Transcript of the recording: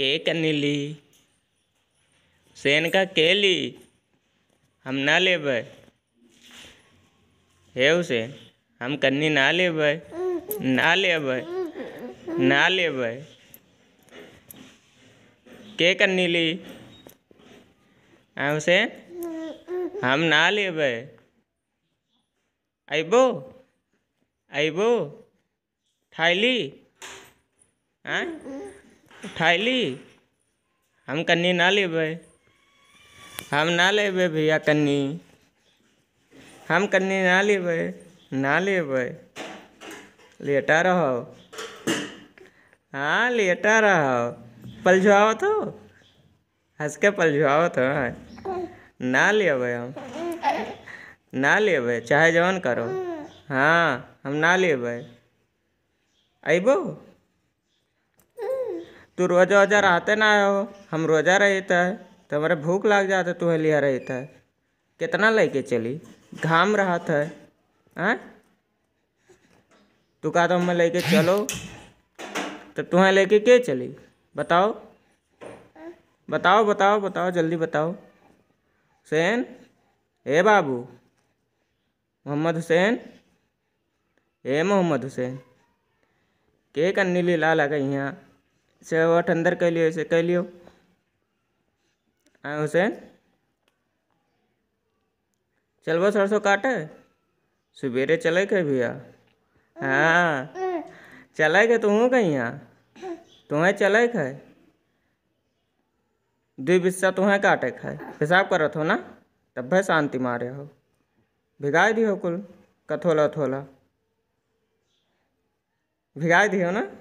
के कनिली सेन का केली हम ना लेबै हे हुसैन हम कन्नी ना लेबै ना लेबै ना लेबै के कन्नी ली हाँ हुसैन हम ना लेबै अबो अबो ठाइली आँ ली हम कन्नी ना लेबै हम ना लेबै भैया कन्नी हम कन्नी ना लेबै ना लेबै लेटा रहो हाँ लेटा रहो पलझुआओ तो हंस के पलझुआओ तो ना ले हम ना लेबै चाहे जवन करो हाँ हम ना लेबै अयबो तू रोजा वोजा रहते ना हो हम रोज़ा रहता है तो हमारे भूख लग जाते तुम्हें लिया रहता है कितना लेके चली घाम रहा था आ? तू कहा तो हमें लेके चलो तो तुम्हें लेके के चली बताओ बताओ बताओ बताओ जल्दी बताओ हुसैन ए बाबू मोहम्मद हुसैन ए मोहम्मद हुसैन के कन्नी लीला लगा यहाँ सेवट अंदर कह लियो इसे कह लियो हाँ हुसैन चलबो सरसों काटे सवेरे चले गए भैया हाँ चले गए तू तो कहीं यहाँ तुम्हें चले के दु बिस्सा तुम्हें काटे खाए हिसाब करत हो ना तब भाई शांति मारे हो भिगा दी हो कुल कथोला थोला भिगा दी हो ना